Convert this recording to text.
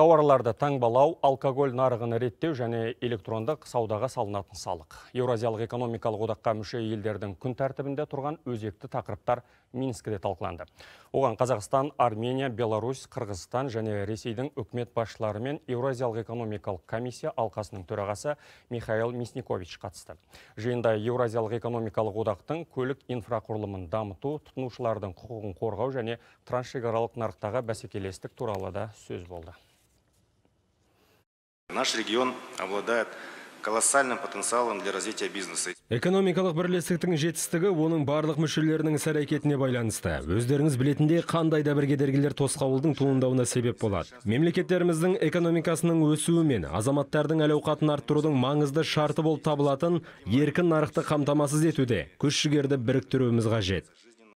тауарларды таңбалау алкоголь нарығын реттеу және электрондық саудаға салынатын салық еуразиялық экономикалық одаққа мүше елдердің күн тәртібінде тұрған өзекті тақырыптар минскіде талқыланды оған қазақстан армения беларусь қырғызстан және ресейдің үкімет басшылары мен еуразиялық экономикалық комиссия алқасының төрағасы михаил мясникович қатысты жиында еуразиялық экономикалық одақтың көлік инфрақұрылымын дамыту тұтынушылардың құқығын қорғау және трансшекаралық нарықтағы бәсекелестік туралы да сөз болды наш регион обладает колоссальным потенциалом для развития бизнеса. Экономикалық бірлестіктің жетістігі оның барлық мүшелерінің іс байланысты. Өздеріңіз білетінде қандай да бір кедергілер тосқауылдың туындауына себеп болады. Мемлекеттеріміздің экономикасының өсуі мен азаматтардың әл ауқатын арттырудың маңызды шарты болып табылатын еркін нарықты қамтамасыз етуде күш жігерді біріктіруіміз қажет.